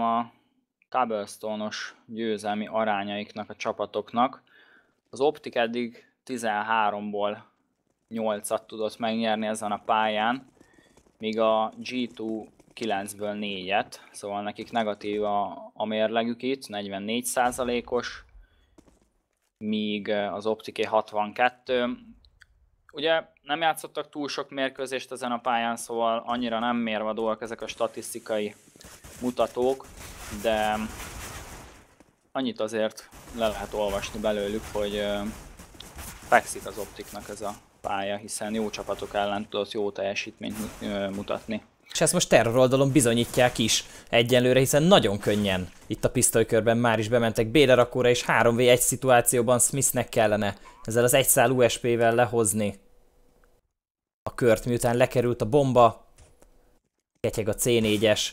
a cobblestone-os győzelmi arányaiknak a csapatoknak. Az Optik eddig 13-ból 8-at tudott megnyerni ezen a pályán, míg a G2 9-ből 4-et, szóval nekik negatív a, a mérlegük itt, 44%-os, míg az optiké 62. Ugye nem játszottak túl sok mérkőzést ezen a pályán, szóval annyira nem mérvadóak ezek a statisztikai mutatók, de annyit azért le lehet olvasni belőlük, hogy fekszik az optiknak ez a pálya, hiszen jó csapatok ellen tudott jó teljesítményt mutatni. És ezt most terror oldalon bizonyítják is egyenlőre, hiszen nagyon könnyen itt a pisztolykörben már is bementek bélerakóra, és 3v1 szituációban Smithnek kellene ezzel az egyszál USP-vel lehozni a kört, miután lekerült a bomba. Ketyeg a C4-es,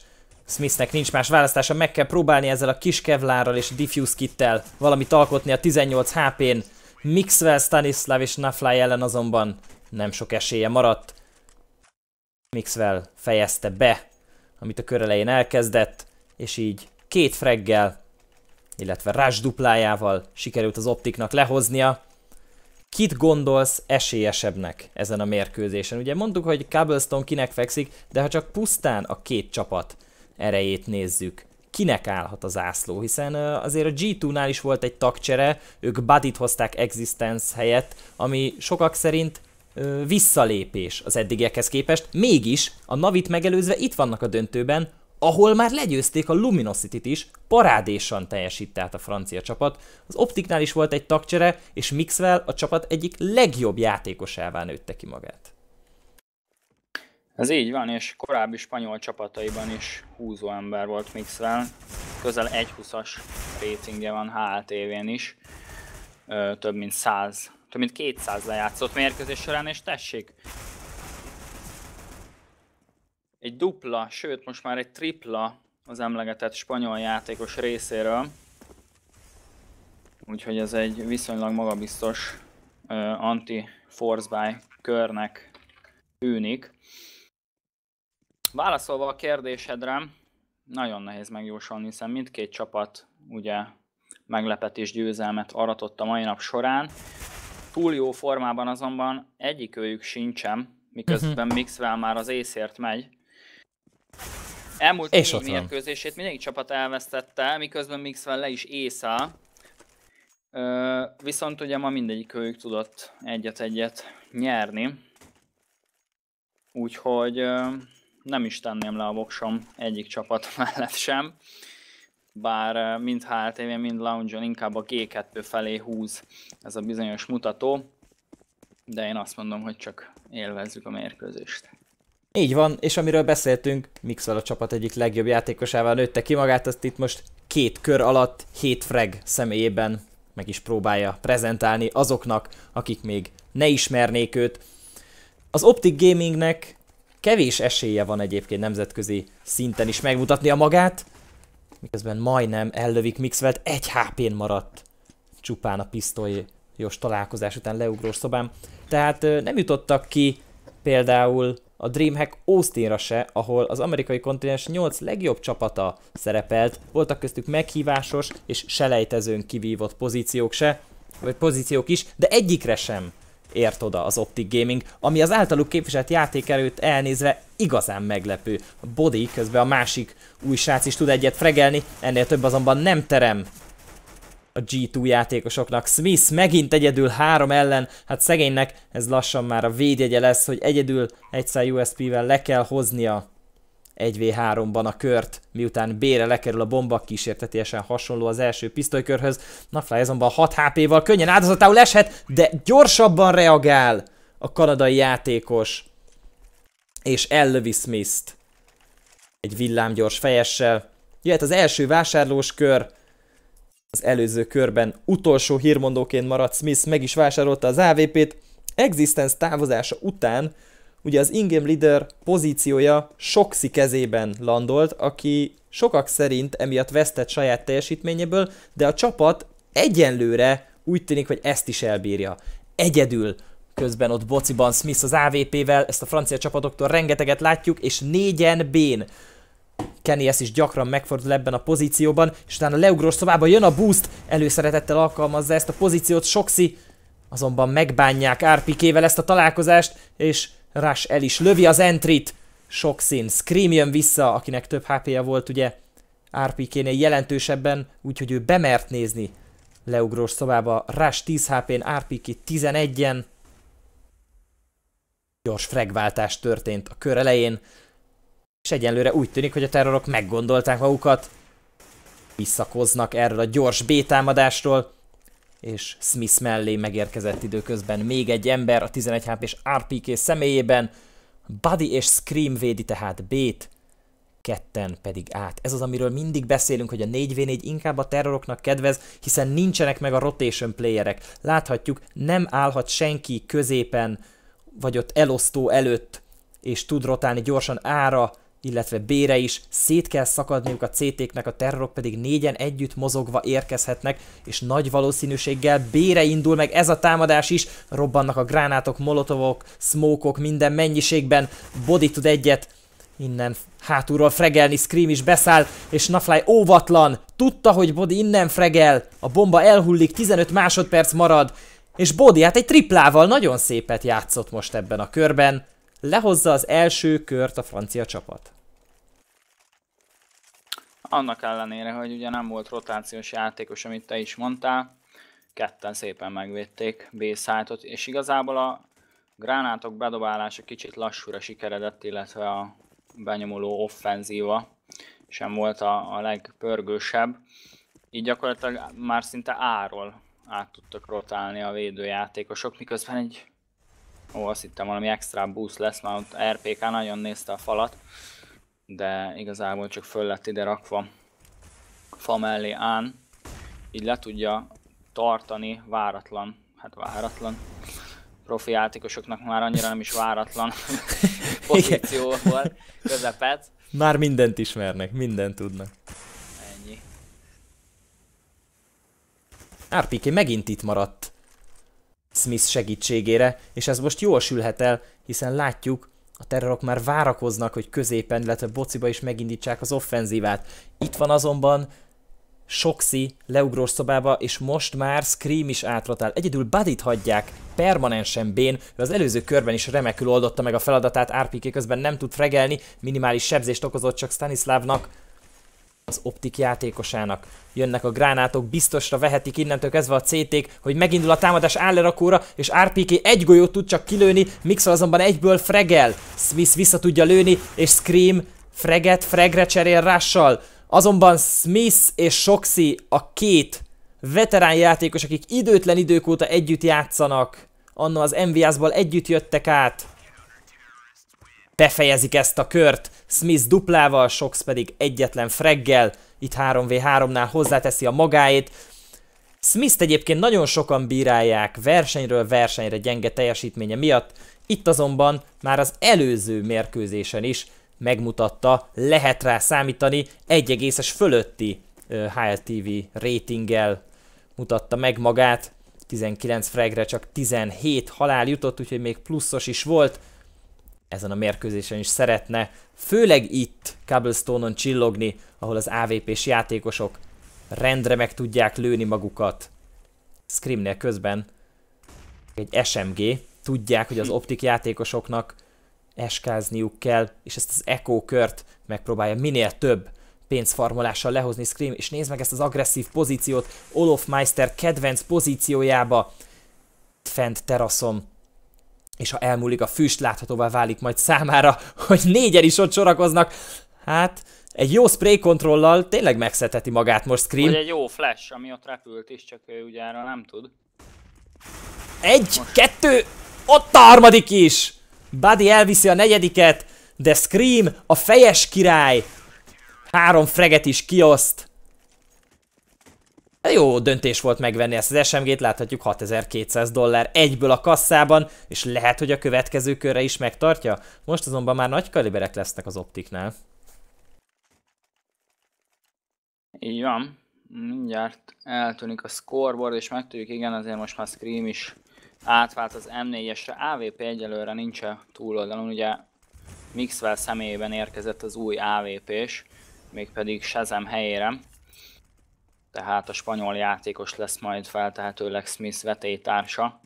Smithnek nincs más választása, meg kell próbálni ezzel a kis kevlárral és diffuse kittel valamit alkotni a 18 HP-n. Mixwell, Stanislav és Nafly ellen azonban nem sok esélye maradt. Mixwell fejezte be, amit a kör elején elkezdett, és így két freggel, illetve rás duplájával sikerült az optiknak lehoznia. Kit gondolsz esélyesebbnek ezen a mérkőzésen? Ugye mondtuk, hogy Cobblestone kinek fekszik, de ha csak pusztán a két csapat erejét nézzük. Kinek állhat az ászló? Hiszen azért a G2-nál is volt egy tagcsere, ők Buddy-t hozták Existence helyett, ami sokak szerint visszalépés az eddigiekhez képest, mégis a Navit megelőzve itt vannak a döntőben, ahol már legyőzték a Luminosity-t is, parádésan teljesít a francia csapat. Az Optiknál is volt egy tagcsere, és Mixwell a csapat egyik legjobb játékosává nőtte ki magát. Ez így van, és korábbi spanyol csapataiban is húzó ember volt Mixwell. Közel 1.20-as ratingje van HLTV-n is, Ö, több mint 100, több mint 200 lejátszott mérkőzés során, és tessék, egy dupla, sőt most már egy tripla az emlegetett spanyol játékos részéről. Úgyhogy ez egy viszonylag magabiztos anti-force by körnek tűnik. Válaszolva a kérdésedre, nagyon nehéz megjósolni, hiszen mindkét csapat ugye meglepetés győzelmet aratott a mai nap során. Túl jó formában azonban őjük sincsen, miközben Mixwell mhm. már az észért megy. Elmúlt és négy mérkőzését mindenki csapat elvesztette, miközben Mixwell le is észá. viszont ugye ma őjük tudott egyet-egyet nyerni. Úgyhogy... Ö, nem is tenném le a voksom egyik csapat mellett sem, bár eh, mind HLTV, mind lounge inkább a G2 felé húz ez a bizonyos mutató, de én azt mondom, hogy csak élvezzük a mérkőzést. Így van, és amiről beszéltünk, Mixel a csapat egyik legjobb játékosával nőtte ki magát, azt itt most két kör alatt, hét frag személyében meg is próbálja prezentálni azoknak, akik még ne ismernék őt. Az Optic Gamingnek kevés esélye van egyébként nemzetközi szinten is megmutatni a magát, miközben majdnem ellövik Mixvelt, egy HP-n maradt csupán a pisztolyos találkozás után leugrós szobám. Tehát nem jutottak ki például a Dreamhack Austinra se, ahol az amerikai kontinens 8 legjobb csapata szerepelt, voltak köztük meghívásos és selejtezőn kivívott pozíciók se, vagy pozíciók is, de egyikre sem ért oda az Optic Gaming, ami az általuk képviselt játékerőt elnézve igazán meglepő. A Body közben a másik új srác is tud egyet fregelni, ennél több azonban nem terem a G2 játékosoknak. Smith megint egyedül három ellen, hát szegénynek ez lassan már a védjegye lesz, hogy egyedül egyszer USP-vel le kell hoznia 1v3-ban a kört, miután Bére lekerül a bomba, kísértetiesen hasonló az első pisztolykörhöz. Nafly azonban 6 HP-val könnyen áldozatául eshet, de gyorsabban reagál a kanadai játékos, és ellövi smith egy villámgyors fejessel. Jöhet az első vásárlós kör, az előző körben utolsó hírmondóként maradt Smith, meg is vásárolta az AVP-t, Existence távozása után ugye az ingame leader pozíciója Soxi kezében landolt, aki sokak szerint emiatt vesztett saját teljesítményéből, de a csapat egyenlőre úgy tűnik, hogy ezt is elbírja. Egyedül közben ott bociban Smith az AVP-vel, ezt a francia csapatoktól rengeteget látjuk, és négyen bén. Kenny ezt is gyakran megfordul ebben a pozícióban, és utána leugrós szobába jön a boost, előszeretettel alkalmazza ezt a pozíciót, Soxi azonban megbánják RPK-vel ezt a találkozást, és Rush el is lövi az entrit. Sokszín. Scream jön vissza, akinek több HP-ja volt ugye RPK-nél jelentősebben, úgyhogy ő bemert nézni leugrós szobába. Rush 10 HP-n, RPK 11-en. Gyors fregváltás történt a kör elején, és egyenlőre úgy tűnik, hogy a terrorok meggondolták magukat. Visszakoznak erről a gyors B támadásról és Smith mellé megérkezett időközben még egy ember a 11 hp és RPK személyében, Buddy és Scream védi tehát B-t, ketten pedig át. Ez az, amiről mindig beszélünk, hogy a 4v4 inkább a terroroknak kedvez, hiszen nincsenek meg a rotation playerek. Láthatjuk, nem állhat senki középen, vagy ott elosztó előtt, és tud rotálni gyorsan ára, illetve B-re is szét kell szakadniuk a CT-knek, a terrorok pedig négyen együtt mozogva érkezhetnek, és nagy valószínűséggel B-re indul meg ez a támadás is, robbannak a gránátok, molotovok, smokok, minden mennyiségben, body tud egyet, innen hátulról fregelni, Scream is beszáll, és Nafly óvatlan, tudta, hogy Body innen fregel, a bomba elhullik, 15 másodperc marad, és Body hát egy triplával nagyon szépet játszott most ebben a körben, lehozza az első kört a francia csapat. Annak ellenére, hogy ugye nem volt rotációs játékos, amit te is mondtál, ketten szépen megvédték b -szájtot, és igazából a gránátok bedobálása kicsit lassúra sikeredett, illetve a benyomuló offenzíva sem volt a, a legpörgősebb. Így gyakorlatilag már szinte áról át tudtak rotálni a védőjátékosok, miközben egy Ó, azt hittem valami extra boost lesz, már ott RPK nagyon nézte a falat, de igazából csak föl lett ide rakva fa mellé án, így le tudja tartani váratlan, hát váratlan, profi játékosoknak már annyira nem is váratlan pozícióból közepet. Már mindent ismernek, mindent tudnak. Ennyi. RPK megint itt maradt. Smith segítségére, és ez most jól sülhet el, hiszen látjuk, a terrorok már várakoznak, hogy középen, illetve bociba is megindítsák az offenzívát. Itt van azonban Soxi leugrós szobába, és most már Scream is átratál. Egyedül Budit hagyják permanensen bén, ő az előző körben is remekül oldotta meg a feladatát, RPK közben nem tud fregelni, minimális sebzést okozott csak Stanislavnak, az optik játékosának. Jönnek a gránátok, biztosra vehetik innentől kezdve a ct hogy megindul a támadás állerakóra, és RPK egy golyót tud csak kilőni, Mixel azonban egyből fregel. Smith vissza tudja lőni, és Scream freget fregre cserél rással. Azonban Smith és Soxi a két veterán játékos, akik időtlen idők óta együtt játszanak. Anna az MVS-ból együtt jöttek át befejezik ezt a kört, Smith duplával, Sox pedig egyetlen freggel, itt 3v3-nál hozzáteszi a magáét. smith egyébként nagyon sokan bírálják versenyről versenyre gyenge teljesítménye miatt, itt azonban már az előző mérkőzésen is megmutatta, lehet rá számítani 1,es fölötti HLTV ratinggel mutatta meg magát, 19 fregre csak 17 halál jutott, úgyhogy még pluszos is volt, ezen a mérkőzésen is szeretne, főleg itt Cobblestone-on csillogni, ahol az AVP-s játékosok rendre meg tudják lőni magukat. Scrimnél közben egy SMG, tudják, hogy az hm. optik játékosoknak eskázniuk kell, és ezt az echo kört megpróbálja minél több pénzfarmolással lehozni Scream, és nézd meg ezt az agresszív pozíciót Olof Meister kedvenc pozíciójába. Fent teraszom és ha elmúlik a füst, láthatóvá válik majd számára, hogy négyen is ott sorakoznak. Hát, egy jó spray kontrollal tényleg megszeteti magát most Scream. Vagy egy jó flash, ami ott repült is, csak ő ugye erről nem tud. Egy, most. kettő, ott a harmadik is! Buddy elviszi a negyediket, de Scream a fejes király. Három freget is kioszt. Jó döntés volt megvenni ezt az SMG-t, láthatjuk 6200 dollár egyből a kasszában, és lehet, hogy a következő körre is megtartja. Most azonban már nagy kaliberek lesznek az optiknál. Így van. Mindjárt eltűnik a scoreboard, és megtudjuk, igen, azért most már Scream is átvált az M4-esre. AVP egyelőre nincs -e túloldalon, ugye Mixwell személyében érkezett az új AVP-s, mégpedig Shazam helyére tehát a spanyol játékos lesz majd feltehetőleg Smith vetélytársa.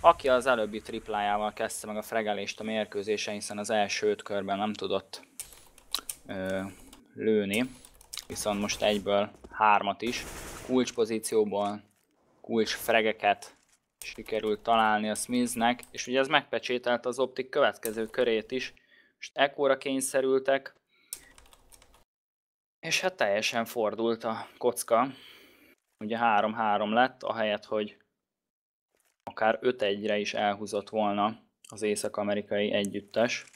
Aki az előbbi triplájával kezdte meg a fregelést a mérkőzésen, hiszen az első öt körben nem tudott ö, lőni, viszont most egyből hármat is. Kulcspozícióból kulcs fregeket sikerült találni a Smithnek, és ugye ez megpecsételt az optik következő körét is. Most ekkora kényszerültek, és hát teljesen fordult a kocka. Ugye 3-3 lett, ahelyett, hogy akár 5-1-re is elhúzott volna az észak-amerikai együttes.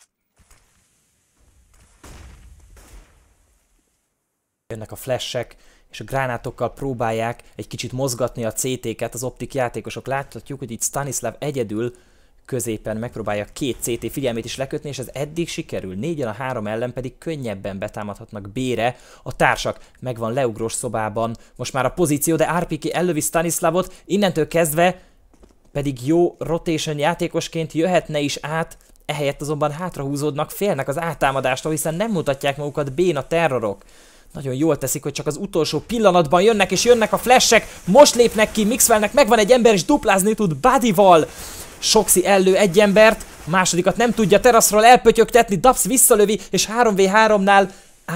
Jönnek a flashek, és a gránátokkal próbálják egy kicsit mozgatni a CT-ket az optik játékosok. Láthatjuk, hogy itt Stanislav egyedül középen megpróbálja két CT figyelmét is lekötni, és ez eddig sikerül. Négyen a három ellen pedig könnyebben betámadhatnak bére. A társak megvan leugrós szobában, most már a pozíció, de Árpiki ellövi Stanislavot, innentől kezdve pedig jó rotation játékosként jöhetne is át, ehelyett azonban hátrahúzódnak, félnek az átámadástól, hiszen nem mutatják magukat béna terrorok. Nagyon jól teszik, hogy csak az utolsó pillanatban jönnek és jönnek a flashek, most lépnek ki, Mixwellnek megvan egy ember és duplázni tud Badival. Soxi ellő egy embert, másodikat nem tudja teraszról elpötyögtetni, Dubs visszalövi, és 3v3-nál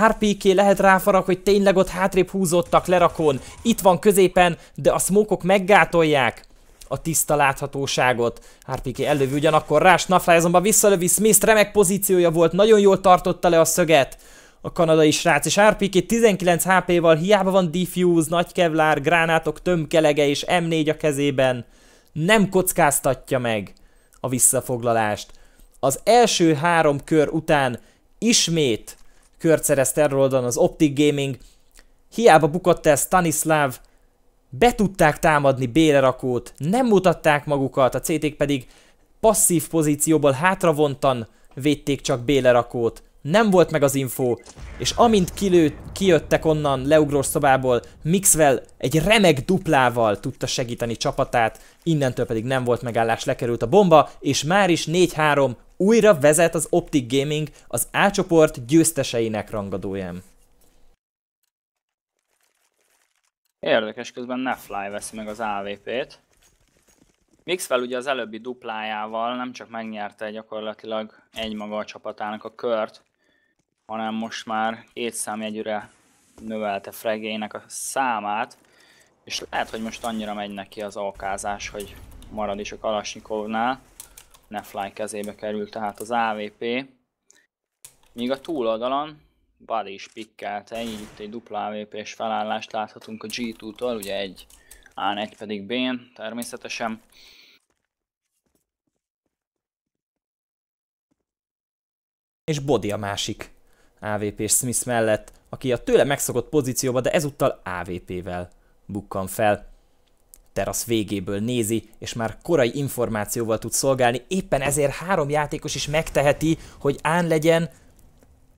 RPK lehet ráfarag, hogy tényleg ott hátrébb húzottak lerakón. Itt van középen, de a smokok meggátolják a tiszta láthatóságot. RPK ellövi ugyanakkor rá, Snafly azonban visszalövi, Smith remek pozíciója volt, nagyon jól tartotta le a szöget a kanadai srác, és RPK 19 HP-val hiába van Diffuse, nagy kevlár, gránátok tömkelege és M4 a kezében nem kockáztatja meg a visszafoglalást. Az első három kör után ismét kört szerez terroldon az Optic Gaming, hiába bukott el Stanislav, be tudták támadni bélerakót, nem mutatták magukat, a ct pedig passzív pozícióból hátravontan védték csak bélerakót nem volt meg az info, és amint kilő, kijöttek onnan leugró szobából, Mixwell egy remek duplával tudta segíteni csapatát, innentől pedig nem volt megállás, lekerült a bomba, és már is 4-3 újra vezet az Optic Gaming az A csoport győzteseinek rangadóján. Érdekes, közben Nefly veszi meg az AVP-t. Mixwell ugye az előbbi duplájával nem csak megnyerte gyakorlatilag egymaga a csapatának a kört, hanem most már két számjegyűre növelte fregének a számát, és lehet, hogy most annyira megy neki az alkázás, hogy marad is a Kalasnyikovnál. Nefly kezébe került tehát az AVP. Míg a túloldalon Buddy is pikkelte, így itt egy dupla AVP-s felállást láthatunk a G2-tól, ugye egy A-n, egy pedig b természetesen. És Bodi a másik AVP és Smith mellett, aki a tőle megszokott pozícióba, de ezúttal AVP-vel bukkan fel. Terasz végéből nézi, és már korai információval tud szolgálni, éppen ezért három játékos is megteheti, hogy Án legyen,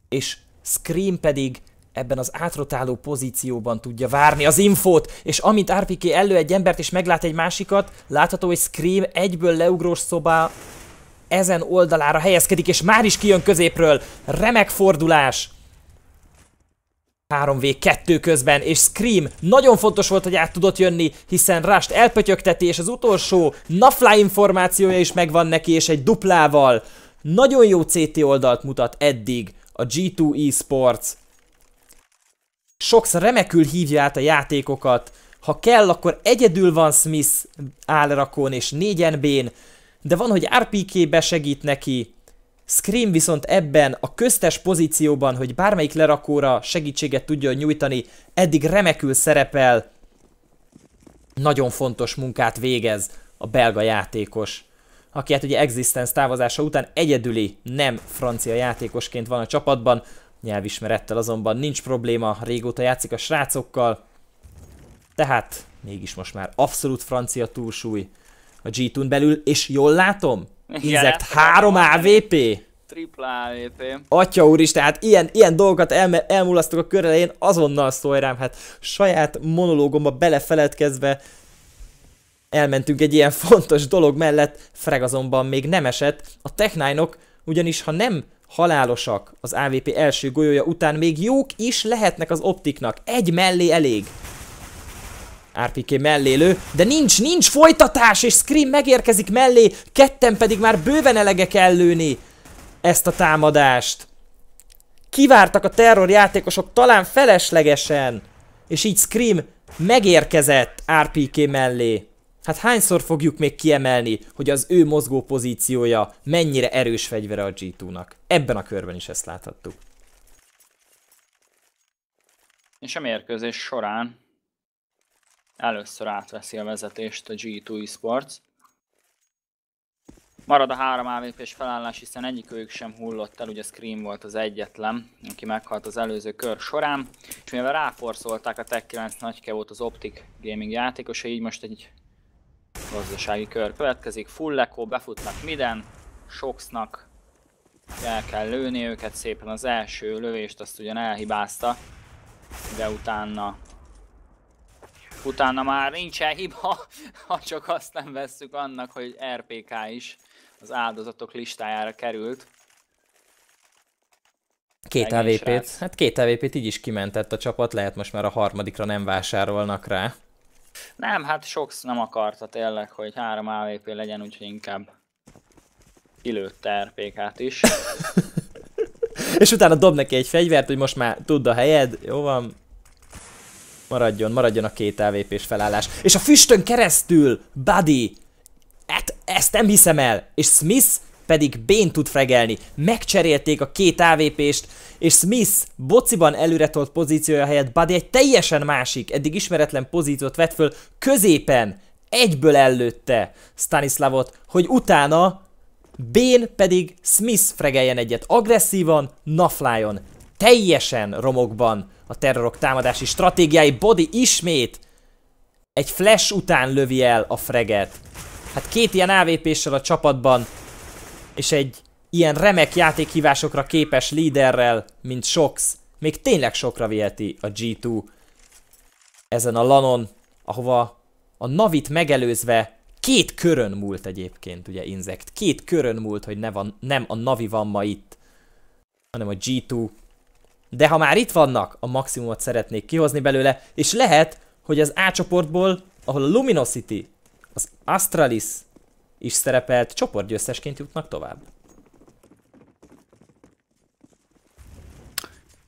és Scream pedig ebben az átrotáló pozícióban tudja várni az infót, és amint RPK elő egy embert és meglát egy másikat, látható, hogy Scream egyből leugrós szobá ezen oldalára helyezkedik, és már is kijön középről. Remek fordulás! 3v2 közben, és Scream nagyon fontos volt, hogy át tudott jönni, hiszen Rust elpötyögteti, és az utolsó Nafly információja is megvan neki, és egy duplával nagyon jó CT oldalt mutat eddig a G2 Esports. Sokszor remekül hívja át a játékokat, ha kell, akkor egyedül van Smith állrakón és 4 NB-n, de van, hogy RPK-be segít neki, Scream viszont ebben a köztes pozícióban, hogy bármelyik lerakóra segítséget tudjon nyújtani, eddig remekül szerepel, nagyon fontos munkát végez a belga játékos, aki hát ugye Existence távozása után egyedüli nem francia játékosként van a csapatban, nyelvismerettel azonban nincs probléma, régóta játszik a srácokkal, tehát mégis most már abszolút francia túlsúly, a g belül, és jól látom? Inzekt 3 hát AVP? Tripla AVP. Atya úr is, tehát ilyen, ilyen dolgokat el, elmulasztok a kör elején, azonnal szólj rám, hát saját monológomba belefeledkezve elmentünk egy ilyen fontos dolog mellett, Freg azonban még nem esett, a tech -ok ugyanis ha nem halálosak az AVP első golyója után, még jók is lehetnek az optiknak, egy mellé elég. RPK mellélő, de nincs, nincs folytatás, és Scream megérkezik mellé, ketten pedig már bőven elege kell lőni ezt a támadást. Kivártak a terrorjátékosok talán feleslegesen, és így Scream megérkezett RPK mellé. Hát hányszor fogjuk még kiemelni, hogy az ő mozgó pozíciója mennyire erős fegyvere a G2-nak. Ebben a körben is ezt láthattuk. És a mérkőzés során először átveszi a vezetést a G2 Esports. Marad a három AVP-s felállás, hiszen egyikőjük sem hullott el, ugye Scream volt az egyetlen, aki meghalt az előző kör során, és mivel ráforszolták a Tech 9 volt az Optic Gaming játékosa, így most egy gazdasági kör következik, full echo, befutnak minden, Soxnak el kell lőni őket szépen, az első lövést azt ugyan elhibázta, de utána Utána már nincsen hiba, ha csak azt nem vesszük annak, hogy RPK is az áldozatok listájára került. Két AVP-t, hát két AVP-t így is kimentett a csapat, lehet most már a harmadikra nem vásárolnak rá. Nem, hát sokszor nem akarta tényleg, hogy három AVP legyen, úgyhogy inkább kilőtte RPK-t is. És utána dob neki egy fegyvert, hogy most már tudd a helyed, jó van, Maradjon, maradjon a két avp felállás. És a füstön keresztül, Buddy! Hát ezt nem hiszem el! És Smith pedig Bén tud fregelni. Megcserélték a két AVP-st, és Smith bociban előretolt pozíciója helyett Buddy egy teljesen másik, eddig ismeretlen pozíciót vett föl középen, egyből ellőtte Stanislavot, hogy utána Bén pedig Smith fregeljen egyet agresszívan, naflájon teljesen romokban a terrorok támadási stratégiái. Body ismét egy flash után lövi el a freget. Hát két ilyen avp a csapatban, és egy ilyen remek játékhívásokra képes líderrel, mint Sox, még tényleg sokra viheti a G2 ezen a lanon, ahova a Navit megelőzve két körön múlt egyébként, ugye Inzekt. Két körön múlt, hogy ne van, nem a Navi van ma itt, hanem a G2 de ha már itt vannak, a maximumot szeretnék kihozni belőle, és lehet, hogy az A csoportból, ahol a Luminosity, az Astralis is szerepelt, csoportgyőztesként jutnak tovább.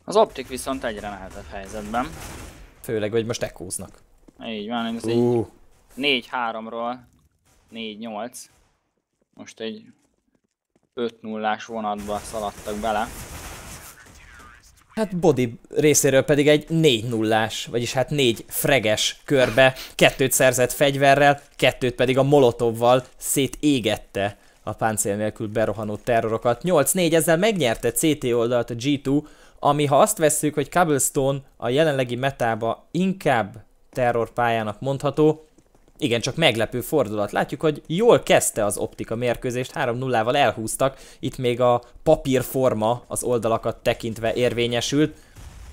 Az optik viszont egyre nehezebb helyzetben. Főleg, hogy most ekóznak. Így van, ez uh. így 4-3-ról 4-8. Most egy 5-0-ás vonatba szaladtak bele. Hát Body részéről pedig egy 4 0 vagyis hát négy freges körbe, kettőt szerzett fegyverrel, kettőt pedig a molotovval égette a páncél nélkül berohanó terrorokat. 8-4 ezzel megnyerte CT oldalt a G2, ami ha azt vesszük, hogy Cobblestone a jelenlegi metába inkább terrorpályának mondható, igen, csak meglepő fordulat. Látjuk, hogy jól kezdte az optika mérkőzést, 3-0-val elhúztak, itt még a papírforma az oldalakat tekintve érvényesült.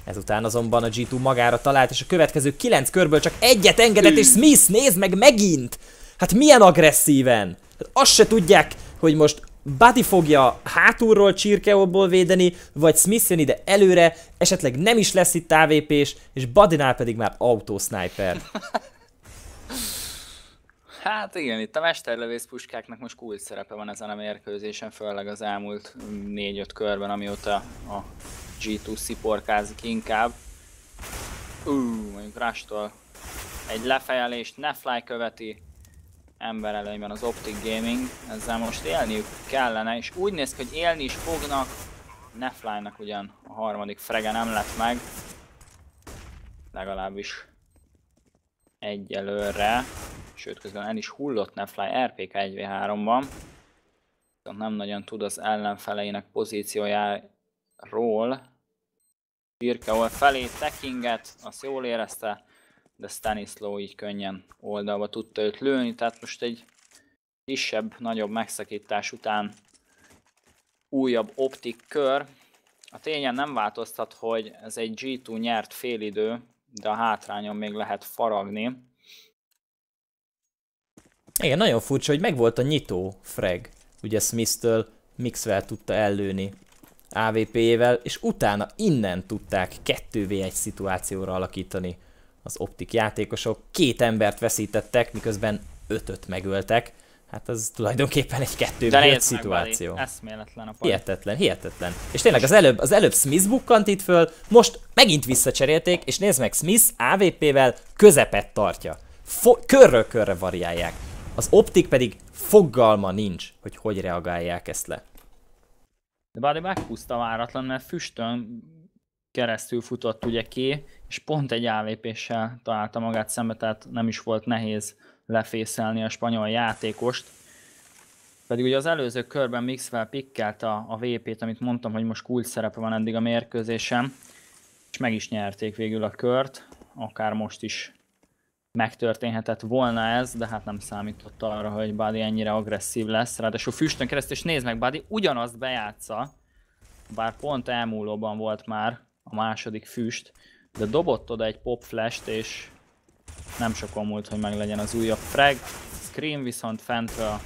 Ezután azonban a G2 magára talált, és a következő 9 körből csak egyet engedett, és Smith nézd meg megint! Hát milyen agresszíven! Hát azt se tudják, hogy most Buddy fogja hátulról csirkeobból védeni, vagy Smith jön ide előre, esetleg nem is lesz itt távépés, és Buddynál nál pedig már autosniper. Hát igen, itt a mesterlövész puskáknak most kult szerepe van ezen a mérkőzésen, főleg az elmúlt 4-5 körben, amióta a G2 sziporkázik inkább. Ú, mondjuk Rastól egy lefejelést Nefly követi, ember előnyben az Optic Gaming, ezzel most élniük kellene, és úgy néz ki, hogy élni is fognak, Nefly-nak ugyan a harmadik frege nem lett meg, legalábbis egyelőre. Sőt, közben el is hullott Nefly RPK 1v3-ban. Nem nagyon tud az ellenfeleinek pozíciójáról. Birkeol felé tekinget, azt jól érezte, de Stanislaw így könnyen oldalba tudta őt lőni, tehát most egy kisebb, nagyobb megszakítás után újabb optik kör. A tényen nem változtat, hogy ez egy G2 nyert félidő, de a hátrányon még lehet faragni. Igen, nagyon furcsa, hogy megvolt a nyitó frag. Ugye Smith-től Mixvel tudta ellőni AVP-jével, és utána innen tudták 2v1 szituációra alakítani az optik játékosok. Két embert veszítettek, miközben ötöt megöltek. Hát az tulajdonképpen egy 2 5 szituáció. Bali. Eszméletlen a pont. Hihetetlen, hihetetlen. És tényleg az előbb, az előbb Smith bukkant itt föl, most megint visszacserélték, és nézd meg, Smith AVP-vel közepet tartja. Fo- körről körre variálják. Az optik pedig fogalma nincs, hogy hogy reagálják ezt le. De bár megpuszta váratlan, mert füstön keresztül futott ugye ki, és pont egy állépéssel találta magát szembe, tehát nem is volt nehéz lefészelni a spanyol játékost. Pedig ugye az előző körben Mixwell pikkelt a, a VP-t, amit mondtam, hogy most kulcs szerepe van eddig a mérkőzésem, és meg is nyerték végül a kört, akár most is megtörténhetett volna ez, de hát nem számított arra, hogy Buddy ennyire agresszív lesz. Ráadásul füstön keresztül, és nézd meg, Buddy ugyanazt bejátsza, bár pont elmúlóban volt már a második füst, de dobott oda egy pop flash és nem sokon múlt, hogy meg legyen az újabb frag. Scream viszont fentről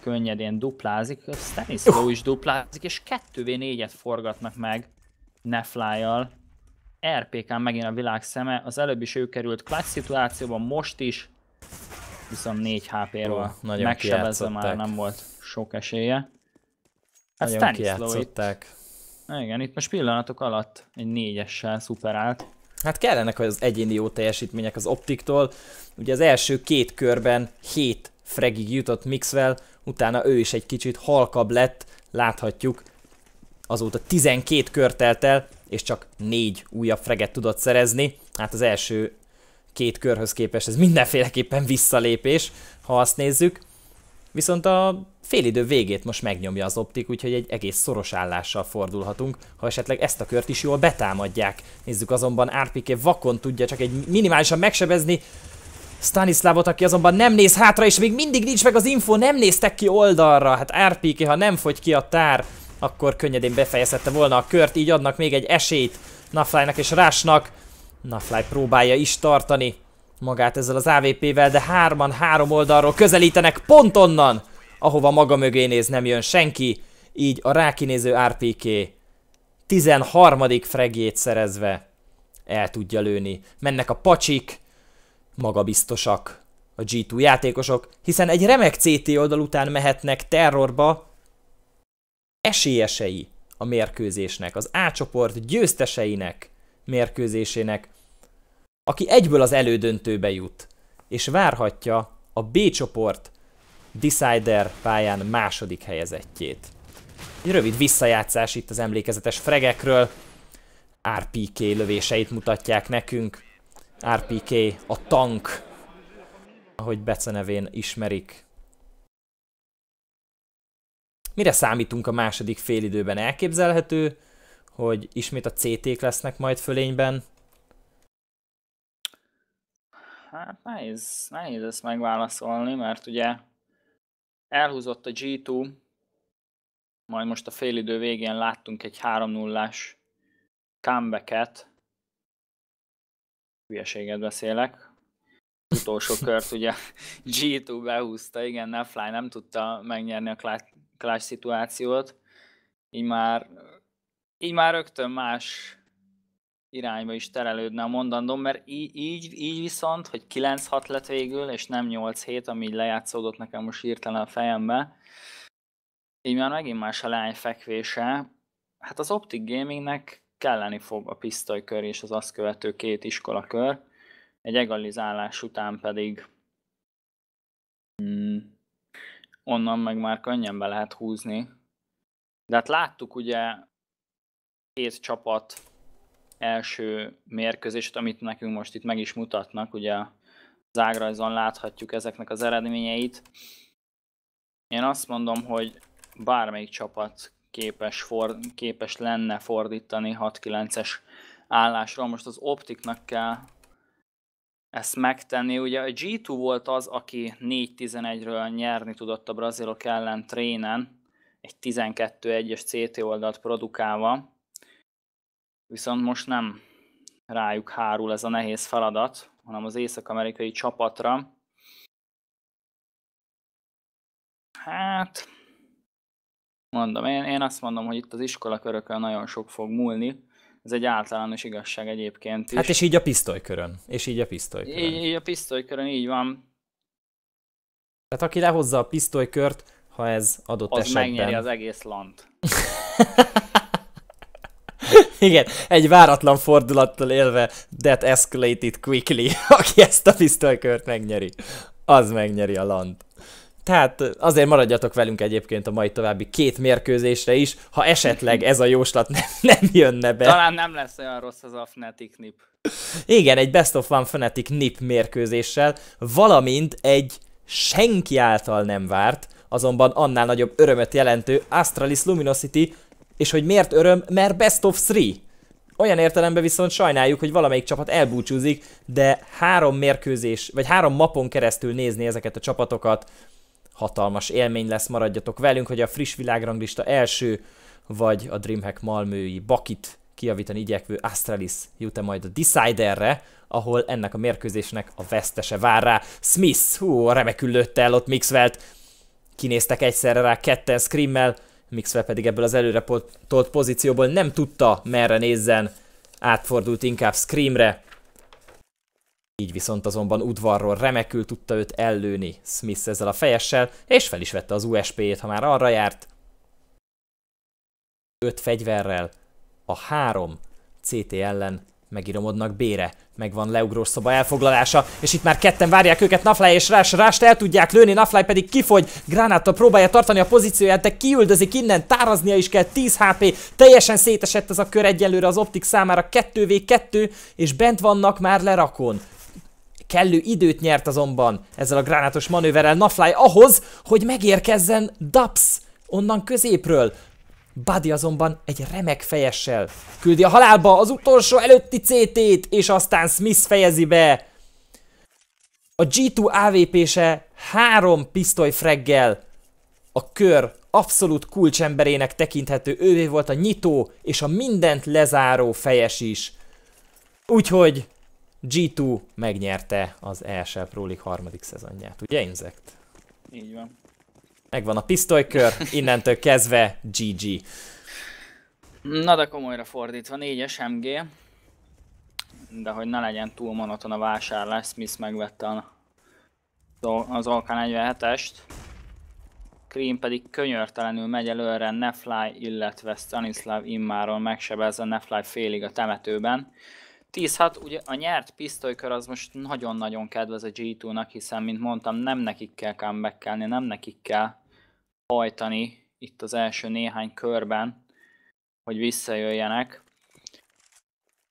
könnyedén duplázik, Stanislaw is duplázik, és 2v4-et forgatnak meg Nefly-jal. RPK-n megint a világ szeme, az előbb is ő került Klassz szituációban, most is viszont 4 hp ról oh, megsebezve már nem volt sok esélye. Hát nagyon itt. Igen, itt most pillanatok alatt egy négyessel szuperált. Hát kellenek hogy az egyéni jó teljesítmények az optiktól. Ugye az első két körben 7 fregig jutott Mixwell, utána ő is egy kicsit halkabb lett, láthatjuk azóta 12 kör telt el, és csak négy újabb freget tudott szerezni. Hát az első két körhöz képest ez mindenféleképpen visszalépés, ha azt nézzük. Viszont a félidő végét most megnyomja az optik, úgyhogy egy egész szoros állással fordulhatunk, ha esetleg ezt a kört is jól betámadják. Nézzük azonban, RPK vakon tudja csak egy minimálisan megsebezni Stanislavot, aki azonban nem néz hátra, és még mindig nincs meg az info, nem néztek ki oldalra. Hát RPK, ha nem fogy ki a tár, akkor könnyedén befejezhette volna a kört, így adnak még egy esélyt Naflynak és Rásnak. Nafly próbálja is tartani magát ezzel az AVP-vel, de hárman három oldalról közelítenek pont onnan, ahova maga mögé néz, nem jön senki. Így a rákinéző RPK 13. fregjét szerezve el tudja lőni. Mennek a pacsik, magabiztosak a G2 játékosok, hiszen egy remek CT oldal után mehetnek terrorba, esélyesei a mérkőzésnek, az A csoport győzteseinek mérkőzésének, aki egyből az elődöntőbe jut, és várhatja a B csoport Decider pályán második helyezettjét. Egy rövid visszajátszás itt az emlékezetes fregekről. RPK lövéseit mutatják nekünk. RPK a tank, ahogy nevén ismerik Mire számítunk a második időben? Elképzelhető, hogy ismét a CT-k lesznek majd fölényben? Hát nehéz, nehéz ezt megválaszolni, mert ugye elhúzott a G2, majd most a idő végén láttunk egy 3-0-ás comeback-et. Hülyeséget beszélek. Utolsó kört ugye G2 behúzta, igen, Nefly nem tudta megnyerni a clash szituációt, így már, így már rögtön más irányba is terelődne a mondandom, mert így, így, így viszont, hogy 9-6 lett végül, és nem 8-7, ami így lejátszódott nekem most írtelen a fejembe, így már megint más a lány fekvése. Hát az Optic Gamingnek kelleni fog a pisztolykör és az azt követő két iskolakör, egy egalizálás után pedig hmm, onnan meg már könnyen be lehet húzni. De hát láttuk ugye két csapat első mérkőzést, amit nekünk most itt meg is mutatnak, ugye az ágrajzon láthatjuk ezeknek az eredményeit. Én azt mondom, hogy bármelyik csapat képes, for, képes lenne fordítani 6-9-es állásra. Most az optiknak kell ezt megtenni. Ugye a G2 volt az, aki 4-11-ről nyerni tudott a brazilok ellen trénen, egy 12-1-es CT oldalt produkálva, viszont most nem rájuk hárul ez a nehéz feladat, hanem az észak-amerikai csapatra. Hát, mondom, én, én azt mondom, hogy itt az iskola körökön nagyon sok fog múlni, ez egy általános igazság egyébként is. Hát és így a pisztolykörön. És így a pisztolykörön. Így, így a pisztolykörön, így van. Tehát aki lehozza a pisztolykört, ha ez adott az esetben... Az megnyeri az egész lant. Igen, egy váratlan fordulattal élve that escalated quickly, aki ezt a pisztolykört megnyeri. Az megnyeri a land. Tehát azért maradjatok velünk egyébként a mai további két mérkőzésre is, ha esetleg ez a jóslat nem, nem jönne be. Talán nem lesz olyan rossz az a Fnatic nip. Igen, egy Best of One Fnatic nip mérkőzéssel, valamint egy senki által nem várt, azonban annál nagyobb örömet jelentő Astralis Luminosity, és hogy miért öröm, mert Best of three. Olyan értelemben viszont sajnáljuk, hogy valamelyik csapat elbúcsúzik, de három mérkőzés, vagy három mapon keresztül nézni ezeket a csapatokat, hatalmas élmény lesz, maradjatok velünk, hogy a friss világranglista első, vagy a Dreamhack Malmői Bakit kiavítani igyekvő Astralis jut -e majd a Deciderre, ahol ennek a mérkőzésnek a vesztese vár rá. Smith, hú, remekül lőtte el ott Mixvelt, kinéztek egyszerre rá ketten Screammel, Mixwell pedig ebből az előre tolt pozícióból nem tudta merre nézzen, átfordult inkább Screamre, így viszont azonban udvarról remekül tudta őt ellőni Smith ezzel a fejessel, és fel is vette az USP-jét, ha már arra járt. Öt fegyverrel a három CT ellen megiromodnak bére. Megvan leugrós szoba elfoglalása, és itt már ketten várják őket Nafly és Rás. Rást el tudják lőni, Nafly pedig kifogy. Gránáttal próbálja tartani a pozícióját, de kiüldözik innen, táraznia is kell, 10 HP. Teljesen szétesett ez a kör egyelőre az Optik számára, 2v2, és bent vannak már lerakon. Kellő időt nyert azonban ezzel a gránátos manőverrel Nafly ahhoz, hogy megérkezzen Daps onnan középről. Buddy azonban egy remek fejessel küldi a halálba az utolsó előtti CT-t, és aztán Smith fejezi be. A G2 AVP-se három pisztoly freggel a kör abszolút kulcsemberének tekinthető, ővé volt a nyitó és a mindent lezáró fejes is. Úgyhogy G2 megnyerte az ESL Pro League harmadik szezonját, ugye Inzekt? Így van. Megvan a pisztolykör, innentől kezdve GG. Na de komolyra fordítva, 4 SMG. De hogy ne legyen túl monoton a vásárlás, Smith megvette az Alka 47 est Cream pedig könyörtelenül megy előre Nefly, illetve Stanislav immáron megsebezve Nefly félig a temetőben. 10-6, hát ugye a nyert pisztolykör az most nagyon-nagyon kedvez a G2-nak, hiszen, mint mondtam, nem nekik kell comeback nem nekik kell hajtani itt az első néhány körben, hogy visszajöjjenek.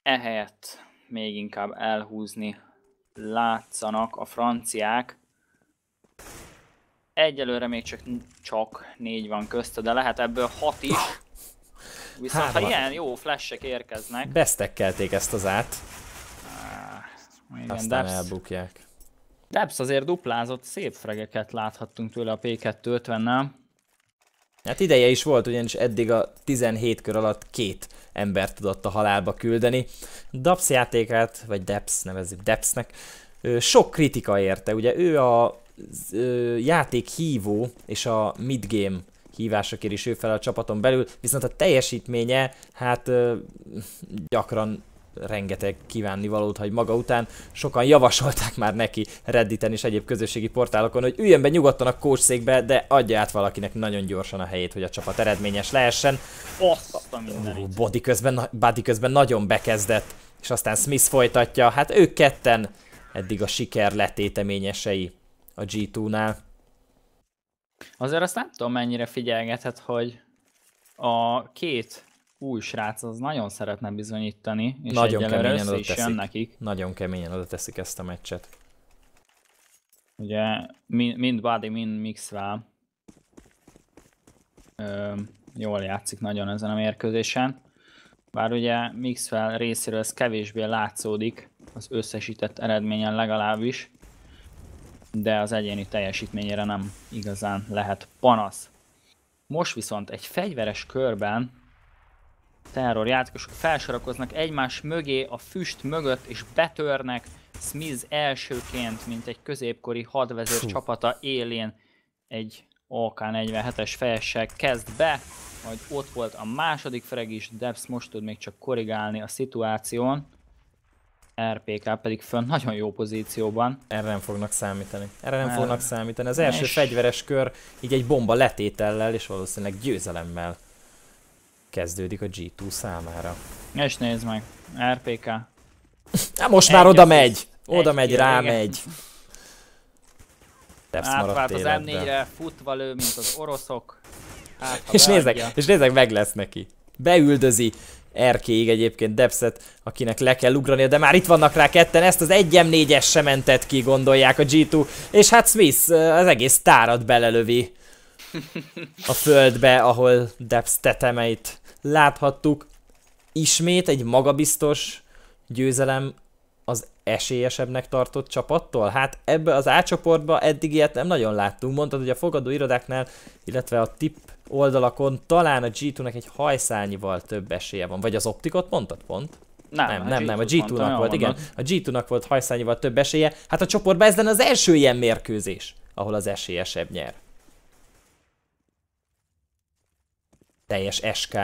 Ehelyett még inkább elhúzni látszanak a franciák. Egyelőre még csak, csak négy van közt, de lehet ebből hat is. Viszont Hárman. ha ilyen jó flashek érkeznek... Besztekkelték ezt az át. Ah, Aztán elbukják. Debs azért duplázott, szép fregeket láthattunk tőle a P250-nel. Hát ideje is volt, ugyanis eddig a 17 kör alatt két embert tudott a halálba küldeni. Debs játékát, vagy Debs nevezzük Debsnek, sok kritika érte, ugye ő a játék hívó és a midgame hívásokért is ő fel a csapaton belül, viszont a teljesítménye hát gyakran rengeteg kívánnivalót hagy maga után. Sokan javasolták már neki Redditen és egyéb közösségi portálokon, hogy üljön be nyugodtan a kócszékbe, de adja át valakinek nagyon gyorsan a helyét, hogy a csapat eredményes lehessen. Oszta mindenit. Body közben, body közben nagyon bekezdett, és aztán Smith folytatja. Hát ők ketten eddig a siker letéteményesei a G2-nál. Azért azt nem tudom, mennyire figyelgethet, hogy a két új srác az nagyon szeretne bizonyítani, és nagyon egyelőre keményen össze is jön nekik. Nagyon keményen oda teszik ezt a meccset. Ugye, mind Buddy, mind Mixwell Ö, jól játszik nagyon ezen a mérkőzésen. Bár ugye Mixwell részéről ez kevésbé látszódik, az összesített eredményen legalábbis de az egyéni teljesítményére nem igazán lehet panasz. Most viszont egy fegyveres körben terrorjátékosok felsorakoznak egymás mögé a füst mögött és betörnek Smith elsőként, mint egy középkori hadvezér Fú. csapata élén egy AK-47-es fejessel kezd be, majd ott volt a második freg is, Debs most tud még csak korrigálni a szituáción. RPK pedig fönn nagyon jó pozícióban. Erre nem fognak számítani. Erre nem El... fognak számítani. Az első és... fegyveres kör így egy bomba letétellel és valószínűleg győzelemmel kezdődik a G2 számára. És nézd meg, RPK. Na hát most egy már oda megy! Oda megy, rá megy. Átvált az M4-re, futva lő, mint az oroszok. Hát, és, nézzek, és nézzek, meg lesz neki. Beüldözi, erkéig egyébként Debszet, akinek le kell ugrania, de már itt vannak rá ketten, ezt az 1M4-es sem mentett ki, gondolják a G2, és hát Smith az egész tárat belelövi a földbe, ahol Debs tetemeit láthattuk. Ismét egy magabiztos győzelem az esélyesebbnek tartott csapattól? Hát ebbe az A csoportba eddig ilyet nem nagyon láttunk. Mondtad, hogy a fogadó irodáknál, illetve a tipp oldalakon talán a G2-nek egy hajszányival több esélye van. Vagy az optikot mondtad pont? Nem, nem, nem, nem, a G2-nak volt, igen. A G2-nak volt hajszányival több esélye. Hát a csoportban ez lenne az első ilyen mérkőzés, ahol az esélyesebb nyer. Teljes SK.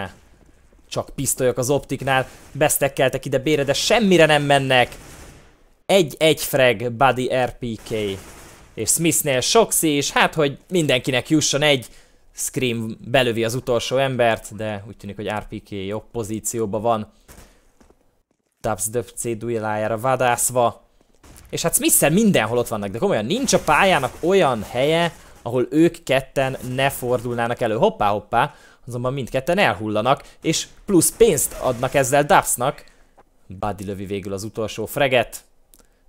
Csak pisztolyok az optiknál, besztekkeltek ide bére, de semmire nem mennek. Egy-egy frag, body RPK. És Smithnél sokszí, és hát, hogy mindenkinek jusson egy Scream belövi az utolsó embert, de úgy tűnik, hogy RPK jobb pozícióban van. Tubbs döf C duellájára vadászva. És hát smith mindenhol ott vannak, de komolyan nincs a pályának olyan helye, ahol ők ketten ne fordulnának elő. Hoppá, hoppá, azonban mindketten elhullanak, és plusz pénzt adnak ezzel Dubsnak. Buddy lövi végül az utolsó freget.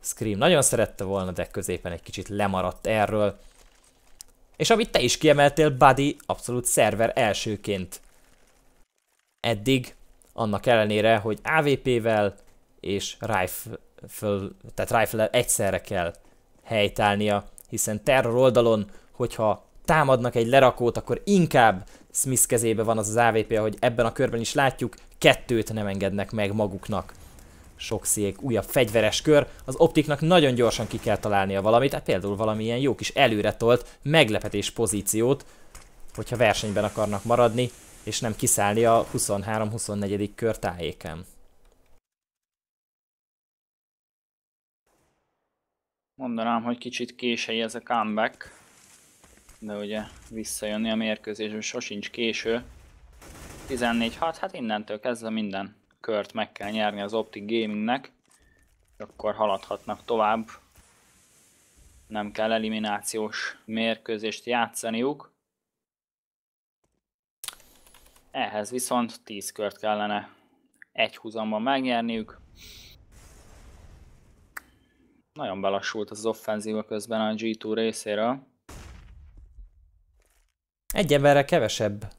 Scream nagyon szerette volna, de középen egy kicsit lemaradt erről. És amit te is kiemeltél, Buddy abszolút szerver elsőként. Eddig, annak ellenére, hogy AVP-vel és rifle, tehát rifle egyszerre kell helytálnia, hiszen terror oldalon, hogyha támadnak egy lerakót, akkor inkább Smith kezébe van az az AVP, ahogy ebben a körben is látjuk, kettőt nem engednek meg maguknak sok szék, újabb fegyveres kör, az optiknak nagyon gyorsan ki kell találnia valamit, tehát például valamilyen jó kis előretolt meglepetés pozíciót, hogyha versenyben akarnak maradni, és nem kiszállni a 23-24. kör tájéken. Mondanám, hogy kicsit késői ez a comeback, de ugye visszajönni a mérkőzésből sosincs késő. 14-6, hát innentől kezdve minden kört meg kell nyerni az Optic Gamingnek, akkor haladhatnak tovább. Nem kell eliminációs mérkőzést játszaniuk. Ehhez viszont 10 kört kellene egy húzamban megnyerniük. Nagyon belassult az offenzíva közben a G2 részéről. Egy emberre kevesebb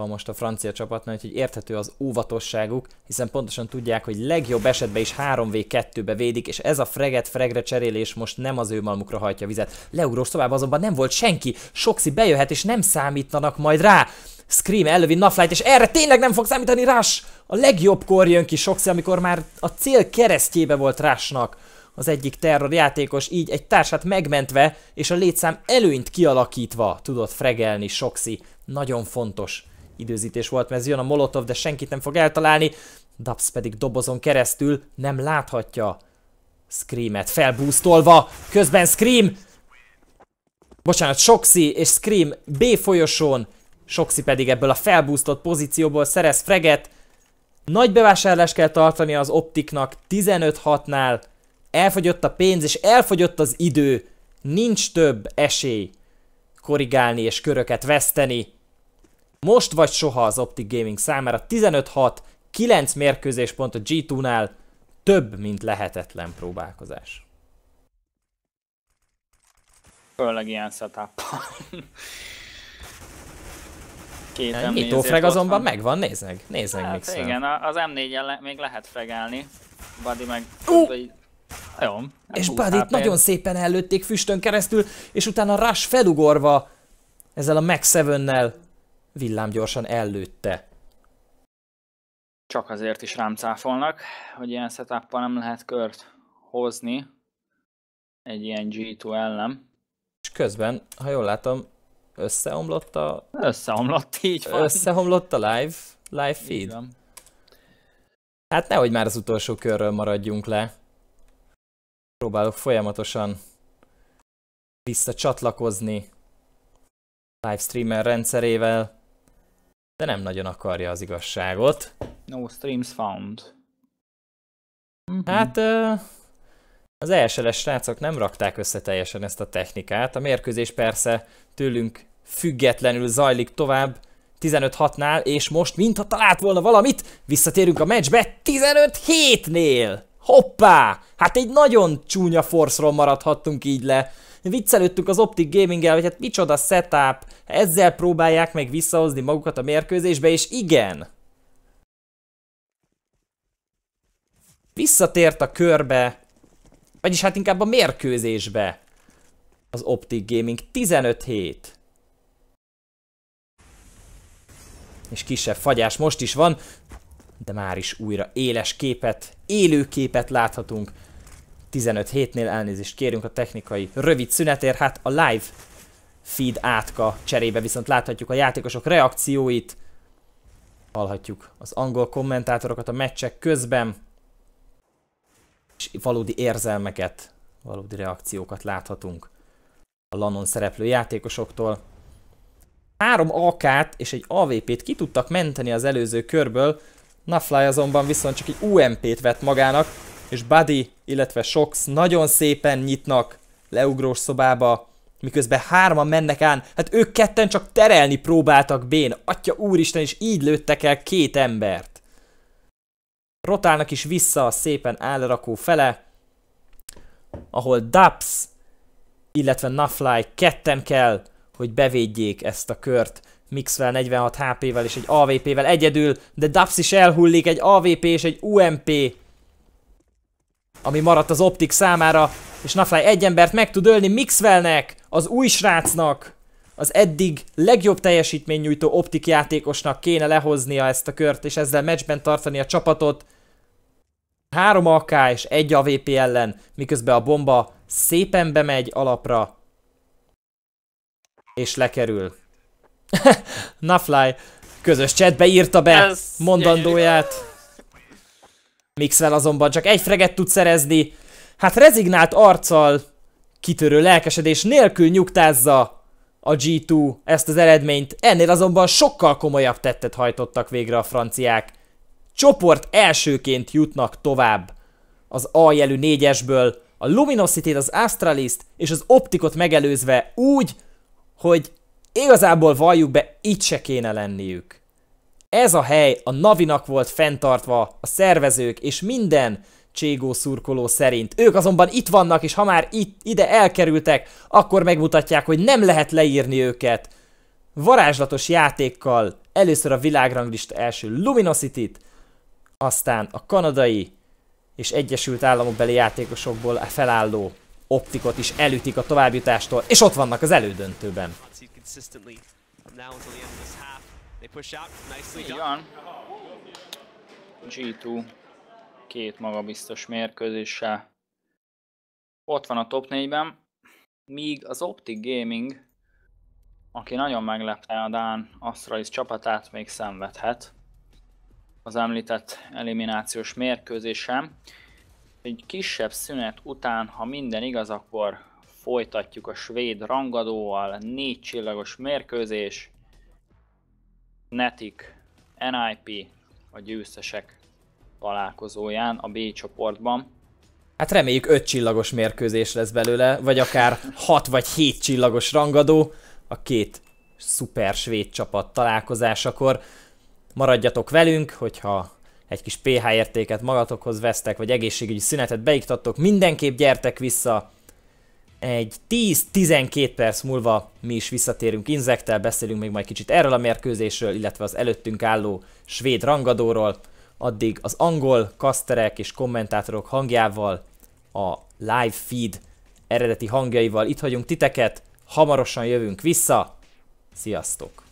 van most a francia csapatnál, úgyhogy érthető az óvatosságuk, hiszen pontosan tudják, hogy legjobb esetben is 3v2-be védik, és ez a freget fregre cserélés most nem az ő malmukra hajtja vizet. Leugrós tovább azonban nem volt senki, Soxi bejöhet és nem számítanak majd rá. Scream elővi Naflight, és erre tényleg nem fog számítani Rás! A legjobb kor jön ki Soxi, amikor már a cél keresztjébe volt rásnak. az egyik terror játékos, így egy társát megmentve és a létszám előnyt kialakítva tudott fregelni Soxi. Nagyon fontos időzítés volt, mert ez jön a Molotov, de senkit nem fog eltalálni, Dubs pedig dobozon keresztül nem láthatja Screamet felbúztolva, közben Scream, bocsánat, Soxi és Scream B folyosón, Soxi pedig ebből a felbúztott pozícióból szerez freget, nagy bevásárlás kell tartani az optiknak 15-6-nál, elfogyott a pénz és elfogyott az idő, nincs több esély korrigálni és köröket veszteni, most vagy soha az Optic Gaming számára 15-6, 9 mérkőzés pont a G2-nál több, mint lehetetlen próbálkozás. Főleg ilyen setup Két ja, Nyitó freg azonban van. megvan, nézd meg, nézd meg hát, Igen, az m 4 le még lehet fregálni. Buddy meg... Uh! Vagy... Jó, hát és buddy hát nagyon szépen előtték füstön keresztül, és utána Rush felugorva ezzel a Max 7-nel villámgyorsan ellőtte. Csak azért is rám cáfolnak, hogy ilyen setup nem lehet kört hozni egy ilyen G2 ellen. És közben, ha jól látom, összeomlott a... Összeomlott, így van. Összeomlott a live, live feed. Hát nehogy már az utolsó körről maradjunk le. Próbálok folyamatosan visszacsatlakozni livestreamer rendszerével de nem nagyon akarja az igazságot. No streams found. Mhm. Hát az ELSL-es srácok nem rakták össze teljesen ezt a technikát. A mérkőzés persze tőlünk függetlenül zajlik tovább 15-6-nál, és most mintha talált volna valamit, visszatérünk a meccsbe 15-7-nél! Hoppá! Hát egy nagyon csúnya forszról maradhattunk így le viccelődtünk az Optic Gaming-el, hogy hát micsoda setup, ezzel próbálják meg visszahozni magukat a mérkőzésbe, és igen! Visszatért a körbe, vagyis hát inkább a mérkőzésbe az Optic Gaming 15 hét. és kisebb fagyás most is van, de már is újra éles képet, élő képet láthatunk 15 hétnél elnézést kérünk a technikai rövid szünetért, hát a live feed átka cserébe viszont láthatjuk a játékosok reakcióit, hallhatjuk az angol kommentátorokat a meccsek közben, és valódi érzelmeket, valódi reakciókat láthatunk a Lanon szereplő játékosoktól. Három AK-t és egy AVP-t ki tudtak menteni az előző körből, Nafly azonban viszont csak egy UMP-t vett magának, és Buddy, illetve Sox nagyon szépen nyitnak leugrós szobába, miközben hárman mennek án, hát ők ketten csak terelni próbáltak Bén, atya úristen, és így lőttek el két embert. Rotálnak is vissza a szépen állerakó fele, ahol Dubs, illetve Nafly ketten kell, hogy bevédjék ezt a kört. Mixvel 46 HP-vel és egy AVP-vel egyedül, de Dubs is elhullik egy AVP és egy UMP ami maradt az Optik számára, és Nafly egy embert meg tud ölni Mixwellnek, az új srácnak, az eddig legjobb teljesítménynyújtó Optik játékosnak kéne lehoznia ezt a kört, és ezzel meccsben tartani a csapatot. 3 AK és 1 AVP ellen, miközben a bomba szépen bemegy alapra, és lekerül. Nafly közös chatbe írta be Ez mondandóját. Mixel azonban csak egy freget tud szerezni, hát rezignált arccal, kitörő lelkesedés nélkül nyugtázza a G2 ezt az eredményt, ennél azonban sokkal komolyabb tettet hajtottak végre a franciák. Csoport elsőként jutnak tovább az A jelű négyesből, a luminosity az Astralist és az Optikot megelőzve úgy, hogy igazából valljuk be, itt se kéne lenniük. Ez a hely a Navinak volt fenntartva, a szervezők és minden Cségó szurkoló szerint. Ők azonban itt vannak, és ha már itt, ide elkerültek, akkor megmutatják, hogy nem lehet leírni őket. Varázslatos játékkal először a világranglista első luminosity aztán a kanadai és Egyesült államok beli játékosokból felálló optikot is elütik a továbbjutástól, és ott vannak az elődöntőben. They push out. Nicely done. Van. G2 két magabiztos mérkőzése. ott van a top 4-ben, míg az Optic Gaming, aki nagyon meglepte a Dán Astralis csapatát, még szenvedhet az említett eliminációs mérkőzésen. Egy kisebb szünet után, ha minden igaz, akkor folytatjuk a svéd rangadóval, négy csillagos mérkőzés, Netik, NIP a győztesek találkozóján a B csoportban. Hát reméljük 5 csillagos mérkőzés lesz belőle, vagy akár 6 vagy 7 csillagos rangadó a két szuper svéd csapat találkozásakor. Maradjatok velünk, hogyha egy kis pH értéket magatokhoz vesztek, vagy egészségügyi szünetet beiktattok, mindenképp gyertek vissza, egy 10-12 perc múlva mi is visszatérünk Inzektel, beszélünk még majd kicsit erről a mérkőzésről, illetve az előttünk álló svéd rangadóról. Addig az angol kaszterek és kommentátorok hangjával, a live feed eredeti hangjaival itt hagyunk titeket, hamarosan jövünk vissza, sziasztok!